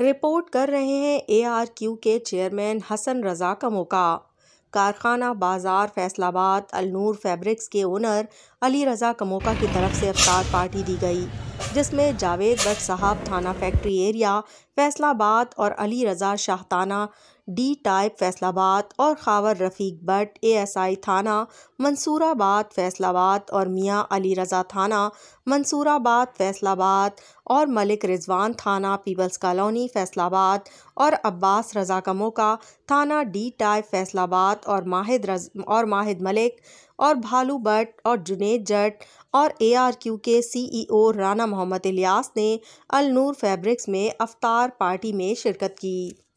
report कर रहे हैं एआरक्यू के चेयरमैन हसन रजा का मौका कारखाना बाजार फैसलाबाद अलनूर फैब्रिक्स के ओनर अली रजा कमोका की तरफ से अफ्तार पार्टी दी गई जिसमें जावेद बट साहब थाना फैक्ट्री एरिया फैसलाबाद और अली रज़ा शाहताना डी टाइप फैसलाबाद और खावर रफीक एस एएसआई थाना मंसूराबाद फैसलाबाद और मियां अली रज़ा थाना मंसूराबाद फैसलाबाद और मलिक रिजवान थाना पीपल्स कॉलोनी फैसलाबाद और अब्बास रज़ा का मौका थाना डी टाइप फैसलाबाद और माहिद रज और माहिद मलिक और भालू भट और जुनेद जट और ए आर क्यू के सी ई ओ राना मोहम्मद इलियास ने अलनूर फैब्रिक्स में अवतार पार्टी में शिरकत की